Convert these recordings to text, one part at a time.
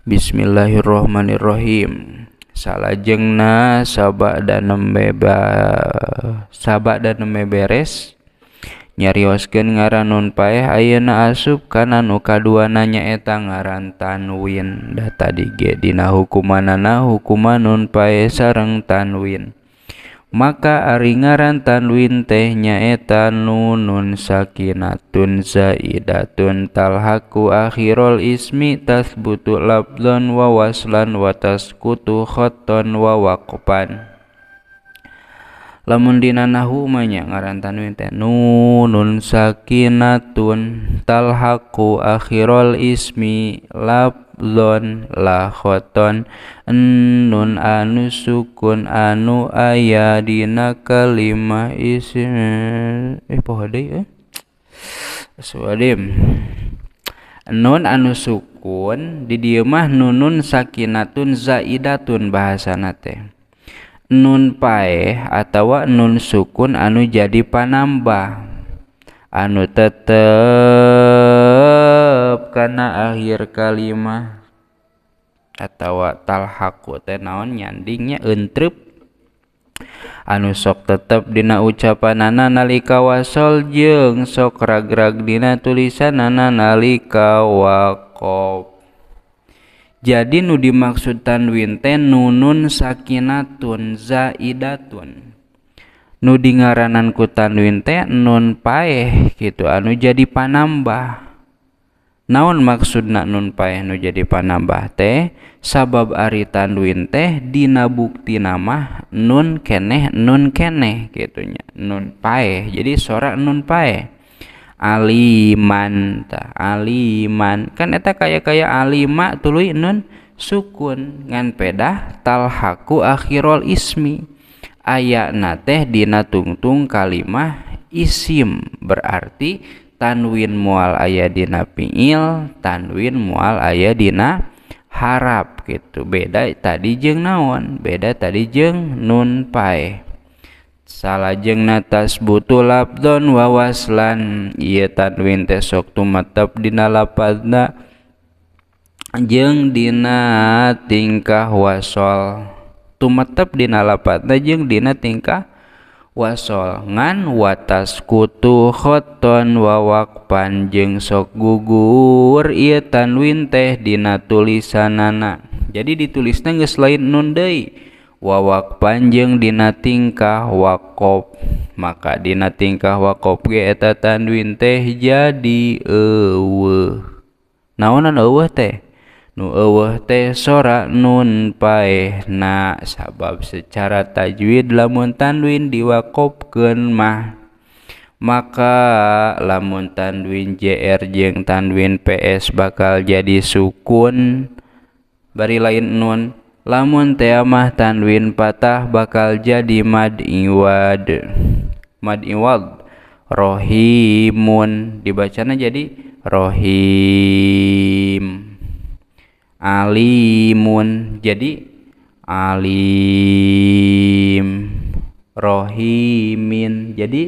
Qu Bismillahirromanirrohim salahajengna saak dan nembeba sabak dan nembe bees Nyari osken ngara nunpae aye na asupkana na nu kadu na nyaeta ngaran tanwin nda tadi gedina na hukuman na na hukuman nun pae sareng tanwin. maka aringaran tanwin teh nyaeta nunun sakinatun zaidatun talhaku akhirul ismi tasbutu labdon wawaslan watas wa wawakupan lamun dinanahu nahwu manya ngaran tanwin teh nunun sakinatun talhaku akhirul ismi labzon lahoton nun anu sukun anu ayadi nakalima kalimah isim eh poho eh? Suadim nun anu sukun di mah nunun sakinatun zaidatun bahasana teh Nun pae atauwak nun sukun anu jadi panambah anu tetep karena akhir kalima wak tal hakku tenaon nyandinya rip anu sok p dina ucapan na nalikakawasol jeung sokragrag dina tulisan nana nalikakawakowa jadi nu dimaksud tanwin teh nunun sakinatun zaidatun nu dingaranan ku tanwin teh nun paeh gitu anu jadi panambah naon maksudna nun paeh nu jadi panambah teh sabab ari tanwin teh dina bukti nama nun keneh nun keneh gitunya nun paeh jadi sorak nun paeh aliman ta aliman kan eta kaya kaya alima tului nun sukun ngan pedah talhaku akhirul ismi ayak nateh dina tungtung kalimah isim berarti tanwin mual aya dina piil tanwin mual aya dina harap gitu beda tadi jeng naon beda tadi jeng nun pae Salajeng atas butu ladon wawaslan tawinte sok tumetpdina lapadnang dina tingkah wasol tumetpdina lapatajeng dina tingkah wasolngan wataskutukhoton wawakpan jeng sok gugur ia tanwin teh dina tulisan nana. Jadi ditulisnyangelain nundei. Wawak pandinatingkahwakkop makadinatingkahwakkop geeta tanwin teh jadi e naan teh nu sorak nun paie na sabab secara tajwi lamun tanwin diwakkop ke mah maka lamun tanwin CR jeng tanwin PS bakal jadi sukun bari lain nun. Lamun teamah tanwin patah bakal jadi mad iwad. Mad iwad rohimun dibacanya jadi rohim alimun jadi alim rohimin jadi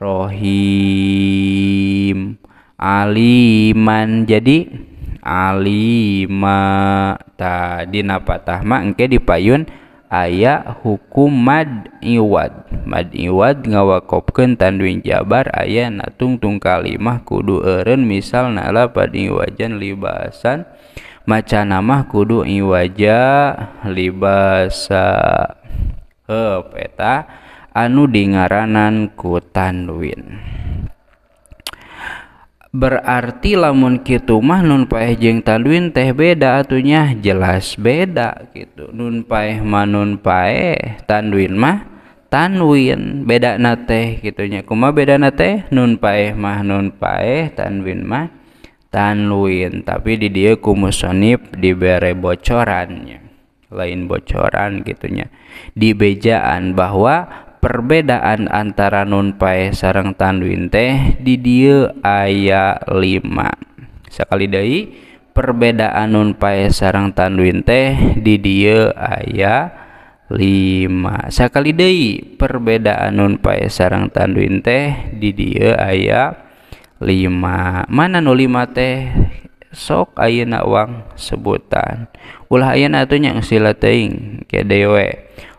rohim aliman jadi Alima tadi napataahma eke dipayun aya hukum Ma iwad Madi Iwad ngawakkopken tandwin jabar ayaah na tung tung kalimah kudu Eren misal nala padi wajan libasan maca nama kudu Iwajah libasa peta anu diranan kutanwin berarti lamun kitu mah nun paeh jeng tanwin teh beda atunya jelas beda gitu nun paeh mah nun paeh tanwin mah tanwin beda na teh gitunya kuma beda na teh nun paeh mah nun paeh tanwin mah tanwin tapi di dia kumusonip dibere bocorannya lain bocoran gitunya di bejaan bahwa perbedaan antara nunpae sarang tanduwin teh didier aya 5 Sakali Dei perbedaan nunpae sarang tanduwin teh didier ayah 5 Sakali Dei perbedaan nunpae sarang tandwin teh didier ayaah 5 mana nulima teh sok Ayeuna uang sebutan ulahnya silatin ke dewek untuk